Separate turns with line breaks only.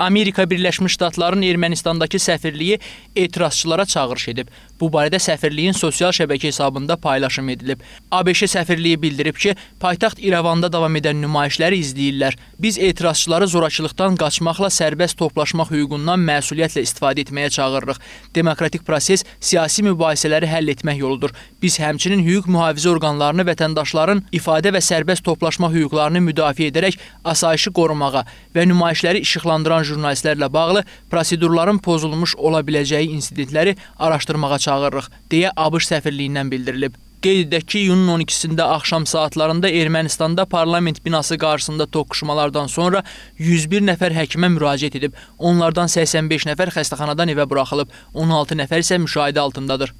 Amerika Birləşmiş Ştatlarının Ermənistandakı səfirliyi etirazçılara çağırış edib. Bu barədə səfirliyin sosial şəbəkə hesabında paylaşım edilib. ABŞ səfirliyi bildirib ki, paytaxt İrəvanda davam edən nümayişləri izləyirlər. Biz etirazçıları zorakılıqdan qaçmaqla sərbəst toplaşmaq hüququndan məsuliyyətlə istifadə etməyə çağırırıq. Demokratik proses siyasi mübahisələri həll etmək yoludur. Biz həmçinin hüquq mühafizə orqanlarını vətəndaşların ifadə və sərbəst toplaşma hüquqlarını müdafiə edərək asayişi qorumağa və nümayişləri işıqlandıran jurnalistlərlə bağlı prosedurların pozulmuş ola biləcəyi insidentləri araşdırmağa çağırırıq, deyə ABŞ səfirliyindən bildirilib. Qeyd edək ki, iyunun 12-sində axşam saatlarında Ermənistanda parlament binası qarşısında toqquşmalardan sonra 101 nəfər həkimə müraciət edib. Onlardan 85 nəfər xəstəxanadan evə buraxılıb, 16 nəfər isə
müşahidə altındadır.